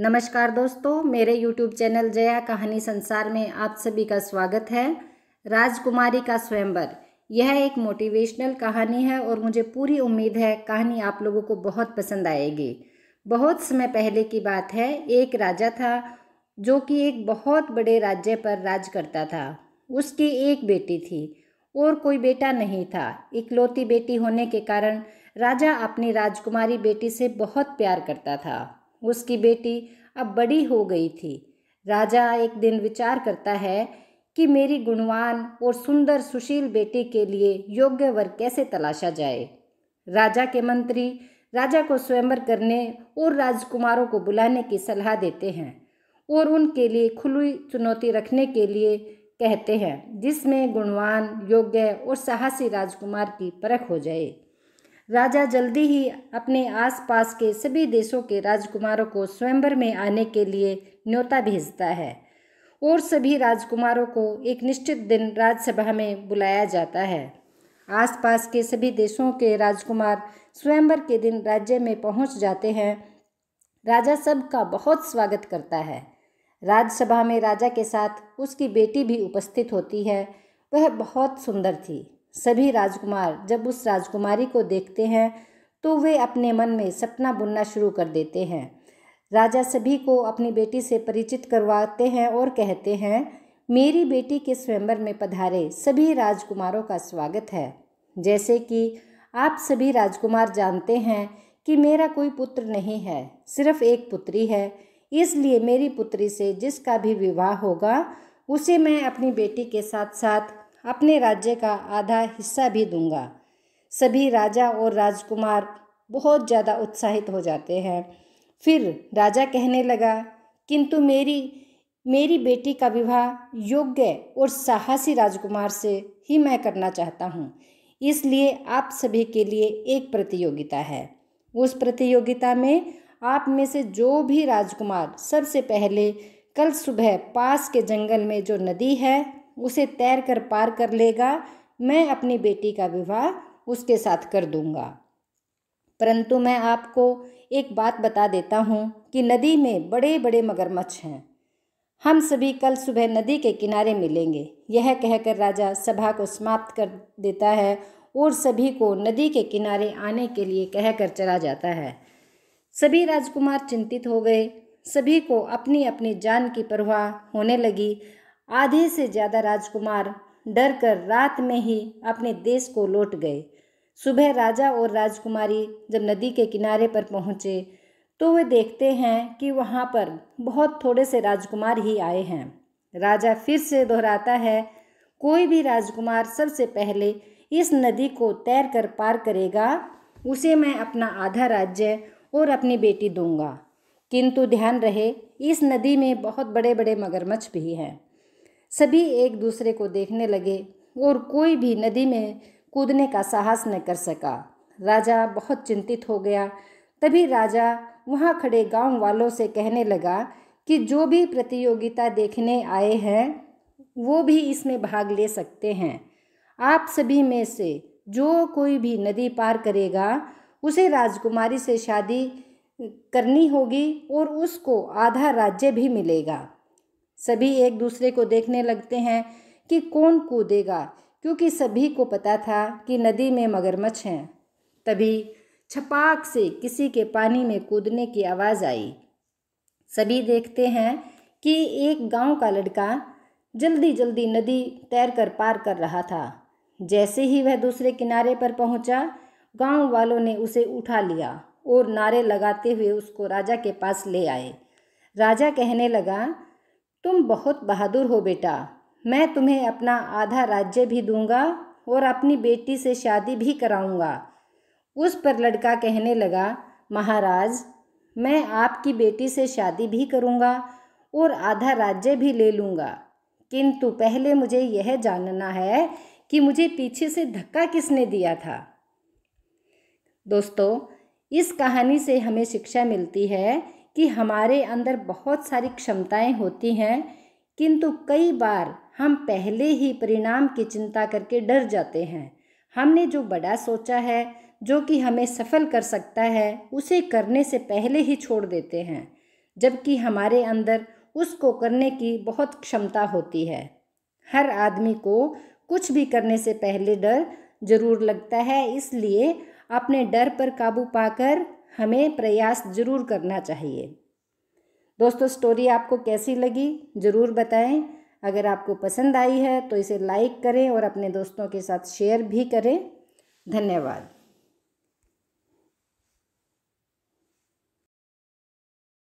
नमस्कार दोस्तों मेरे YouTube चैनल जया कहानी संसार में आप सभी का स्वागत है राजकुमारी का स्वयंवर यह एक मोटिवेशनल कहानी है और मुझे पूरी उम्मीद है कहानी आप लोगों को बहुत पसंद आएगी बहुत समय पहले की बात है एक राजा था जो कि एक बहुत बड़े राज्य पर राज करता था उसकी एक बेटी थी और कोई बेटा नहीं था इकलौती बेटी होने के कारण राजा अपनी राजकुमारी बेटी से बहुत प्यार करता था उसकी बेटी अब बड़ी हो गई थी राजा एक दिन विचार करता है कि मेरी गुणवान और सुंदर सुशील बेटी के लिए योग्य वर कैसे तलाशा जाए राजा के मंत्री राजा को स्वयंवर करने और राजकुमारों को बुलाने की सलाह देते हैं और उनके लिए खुली चुनौती रखने के लिए कहते हैं जिसमें गुणवान योग्य और साहसी राजकुमार की परख हो जाए राजा जल्दी ही अपने आसपास के सभी देशों के राजकुमारों को स्वयंवर में आने के लिए न्योता भेजता है और सभी राजकुमारों को एक निश्चित दिन राज्यसभा में बुलाया जाता है आसपास के सभी देशों के राजकुमार स्वयंवर के दिन राज्य में पहुंच जाते हैं राजा सब का बहुत स्वागत करता है राज्यसभा में राजा के साथ उसकी बेटी भी उपस्थित होती है वह बहुत सुंदर थी सभी राजकुमार जब उस राजकुमारी को देखते हैं तो वे अपने मन में सपना बुनना शुरू कर देते हैं राजा सभी को अपनी बेटी से परिचित करवाते हैं और कहते हैं मेरी बेटी के स्वयंवर में पधारे सभी राजकुमारों का स्वागत है जैसे कि आप सभी राजकुमार जानते हैं कि मेरा कोई पुत्र नहीं है सिर्फ एक पुत्री है इसलिए मेरी पुत्री से जिसका भी विवाह होगा उसे मैं अपनी बेटी के साथ साथ अपने राज्य का आधा हिस्सा भी दूंगा सभी राजा और राजकुमार बहुत ज़्यादा उत्साहित हो जाते हैं फिर राजा कहने लगा किंतु मेरी मेरी बेटी का विवाह योग्य और साहसी राजकुमार से ही मैं करना चाहता हूँ इसलिए आप सभी के लिए एक प्रतियोगिता है उस प्रतियोगिता में आप में से जो भी राजकुमार सबसे पहले कल सुबह पास के जंगल में जो नदी है उसे तैर कर पार कर लेगा मैं अपनी बेटी का विवाह उसके साथ कर दूंगा परंतु मैं आपको एक बात बता देता हूँ कि नदी में बड़े बड़े मगरमच्छ हैं हम सभी कल सुबह नदी के किनारे मिलेंगे यह कहकर राजा सभा को समाप्त कर देता है और सभी को नदी के किनारे आने के लिए कहकर चला जाता है सभी राजकुमार चिंतित हो गए सभी को अपनी अपनी जान की परवाह होने लगी आधे से ज़्यादा राजकुमार डर कर रात में ही अपने देश को लौट गए सुबह राजा और राजकुमारी जब नदी के किनारे पर पहुँचे तो वे देखते हैं कि वहाँ पर बहुत थोड़े से राजकुमार ही आए हैं राजा फिर से दोहराता है कोई भी राजकुमार सबसे पहले इस नदी को तैर कर पार करेगा उसे मैं अपना आधा राज्य और अपनी बेटी दूंगा किंतु ध्यान रहे इस नदी में बहुत बड़े बड़े मगरमच्छ भी हैं सभी एक दूसरे को देखने लगे और कोई भी नदी में कूदने का साहस न कर सका राजा बहुत चिंतित हो गया तभी राजा वहाँ खड़े गांव वालों से कहने लगा कि जो भी प्रतियोगिता देखने आए हैं वो भी इसमें भाग ले सकते हैं आप सभी में से जो कोई भी नदी पार करेगा उसे राजकुमारी से शादी करनी होगी और उसको आधा राज्य भी मिलेगा सभी एक दूसरे को देखने लगते हैं कि कौन कूदेगा क्योंकि सभी को पता था कि नदी में मगरमच्छ हैं तभी छपाक से किसी के पानी में कूदने की आवाज़ आई सभी देखते हैं कि एक गांव का लड़का जल्दी जल्दी नदी तैर कर पार कर रहा था जैसे ही वह दूसरे किनारे पर पहुंचा, गांव वालों ने उसे उठा लिया और नारे लगाते हुए उसको राजा के पास ले आए राजा कहने लगा तुम बहुत बहादुर हो बेटा मैं तुम्हें अपना आधा राज्य भी दूंगा और अपनी बेटी से शादी भी कराऊंगा उस पर लड़का कहने लगा महाराज मैं आपकी बेटी से शादी भी करूंगा और आधा राज्य भी ले लूँगा किंतु पहले मुझे यह जानना है कि मुझे पीछे से धक्का किसने दिया था दोस्तों इस कहानी से हमें शिक्षा मिलती है कि हमारे अंदर बहुत सारी क्षमताएं होती हैं किंतु कई बार हम पहले ही परिणाम की चिंता करके डर जाते हैं हमने जो बड़ा सोचा है जो कि हमें सफल कर सकता है उसे करने से पहले ही छोड़ देते हैं जबकि हमारे अंदर उसको करने की बहुत क्षमता होती है हर आदमी को कुछ भी करने से पहले डर जरूर लगता है इसलिए अपने डर पर काबू पाकर हमें प्रयास जरूर करना चाहिए दोस्तों स्टोरी आपको कैसी लगी ज़रूर बताएं अगर आपको पसंद आई है तो इसे लाइक करें और अपने दोस्तों के साथ शेयर भी करें धन्यवाद